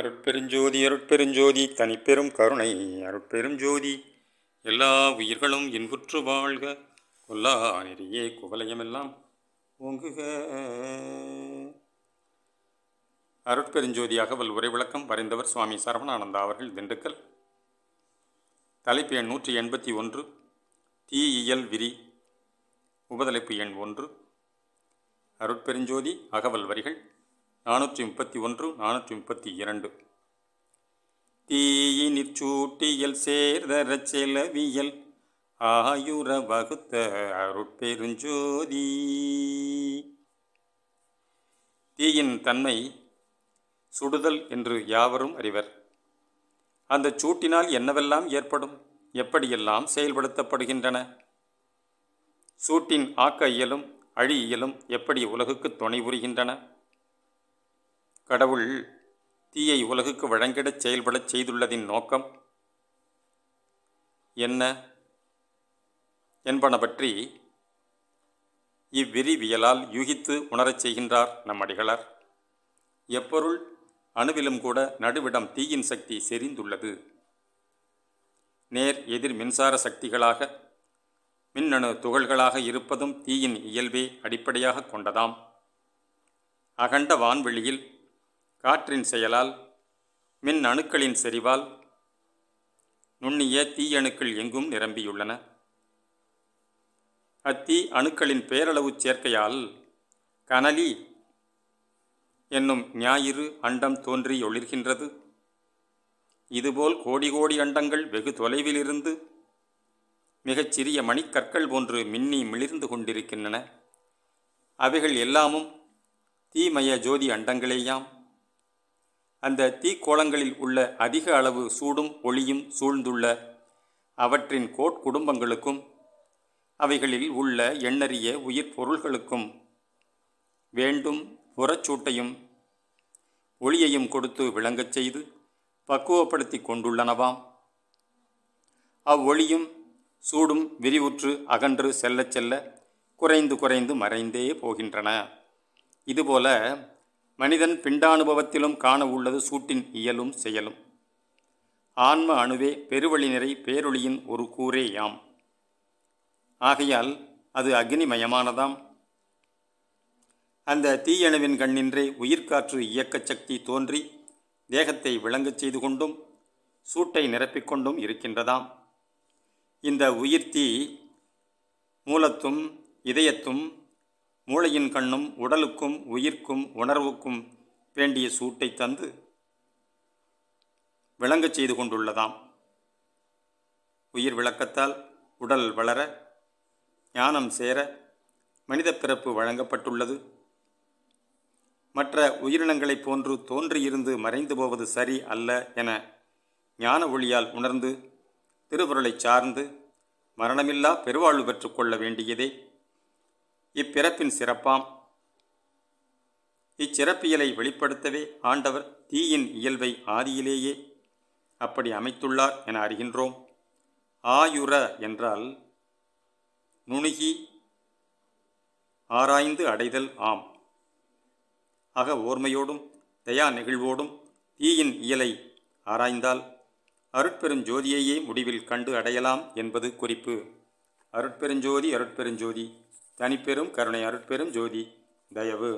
அருட்பெருஞ்சோதி அருட்பெருஞ்சோதி தனிப்பெரும் கருணை அருட்பெரும் ஜோதி எல்லா உயிர்களும் இன்புற்று வாழ்க கொல்லா நிறையே குவலையமெல்லாம் ஓங்குக அருட்பெருஞ்சோதி அகவல் உரை விளக்கம் வரைந்தவர் சுவாமி சரவணானந்தா அவர்கள் திண்டுக்கல் தலைப்பு எண் நூற்றி எண்பத்தி ஒன்று தீயியல் விரி உபதலைப்பு எண் ஒன்று அருட்பெருஞ்சோதி அகவல் வரிகள் நானூற்றி முப்பத்தி ஒன்று நானூற்றி முப்பத்தி இரண்டு தீயினிற் சூட்டியல் சேர்தரச் செலவியல் ஆயுர வகுத்த அருட்பெருஞ்சோதி தீயின் தன்மை சுடுதல் என்று யாவரும் அறிவர் அந்த சூட்டினால் என்னவெல்லாம் ஏற்படும் எப்படியெல்லாம் செயல்படுத்தப்படுகின்றன சூட்டின் ஆக்க இயலும் அழி இயலும் எப்படி உலகுக்கு துணை புரிகின்றன கடவுள் தீயை உலகுக்கு வழங்கிடச் செயல்படச் செய்துள்ளதின் நோக்கம் என்ன என்பன பற்றி இவ்விரிவியலால் யூகித்து உணரச் செய்கின்றார் நம்மடிகளார் எப்பொருள் அணுவிலும் கூட நடுவிடம் தீயின் சக்தி செறிந்துள்ளது நேர் எதிர் மின்சார சக்திகளாக மின்னணு துகள்களாக இருப்பதும் தீயின் இயல்பே அடிப்படையாக கொண்டதாம் அகண்ட வான்வெளியில் காற்றின் செயலால் மின் அணுக்களின் செறிவால் நுண்ணிய தீயணுக்கள் எங்கும் நிரம்பியுள்ளன அத்தீ அணுக்களின் பேரளவு சேர்க்கையால் கனலி என்னும் ஞாயிறு அண்டம் தோன்றி ஒளிர்கின்றது இதுபோல் கோடி கோடி அண்டங்கள் வெகு தொலைவிலிருந்து மிகச் சிறிய மணிக்கற்கள் போன்று மின்னி மிளிர்ந்து கொண்டிருக்கின்றன அவைகள் எல்லாமும் தீமய ஜோதி அண்டங்களேயாம் அந்த தீக்கோளங்களில் உள்ள அதிக அளவு சூடும் ஒளியும் சூழ்ந்துள்ள அவற்றின் கோட் குடும்பங்களுக்கும் அவைகளில் உள்ள எண்ணறிய உயிர் பொருள்களுக்கும் வேண்டும் புறச்சூட்டையும் ஒளியையும் கொடுத்து விளங்கச் செய்து பக்குவப்படுத்தி கொண்டுள்ளனவாம் அவ்வொளியும் சூடும் விரிவுற்று அகன்று செல்ல செல்ல குறைந்து குறைந்து மறைந்தே போகின்றன இதுபோல மனிதன் பிண்டானுபவத்திலும் காண உள்ளது சூட்டின் இயலும் செயலும் ஆன்ம அணுவே பெருவழிநிறை பேரொளியின் ஒரு கூரே யாம் ஆகையால் அது அக்னிமயமானதாம் அந்த தீயணுவின் கண்ணின்றே உயிர்காற்று இயக்கச் சக்தி தோன்றி தேகத்தை விளங்கச் செய்து கொண்டும் சூட்டை நிரப்பிக்கொண்டும் இருக்கின்றதாம் இந்த உயிர் தீ மூலத்தும் இதயத்தும் மூளையின் கண்ணும் உடலுக்கும் உயிர்க்கும் உணர்வுக்கும் வேண்டிய சூட்டை தந்து விளங்கச் செய்து கொண்டுள்ளதாம் உயிர் விளக்கத்தால் உடல் வளர ஞானம் சேர மனித பிறப்பு வழங்கப்பட்டுள்ளது மற்ற உயிரினங்களைப் போன்று தோன்றியிருந்து மறைந்து போவது சரி அல்ல என ஞான ஒளியால் உணர்ந்து திருவுருளை சார்ந்து மரணமில்லா பெருவாழ்வு பெற்றுக்கொள்ள வேண்டியதே இப்பிறப்பின் சிறப்பாம் இச்சிறப்பியலை வெளிப்படுத்தவே ஆண்டவர் தீயின் இயல்பை ஆதியிலேயே அப்படி அமைத்துள்ளார் என அறிகின்றோம் ஆயுர என்றால் நுணுகி ஆராய்ந்து அடைதல் ஆம் ஆக ஓர்மையோடும் தயா நெகிழ்வோடும் தீயின் இயலை ஆராய்ந்தால் அருட்பெரும் ஜோதியையே முடிவில் கண்டு அடையலாம் என்பது குறிப்பு அருட்பெருஞ்சோதி அருட்பெருஞ்சோதி தனிப்பெரும் கருணை அருட்பெரும் ஜோதி தயவு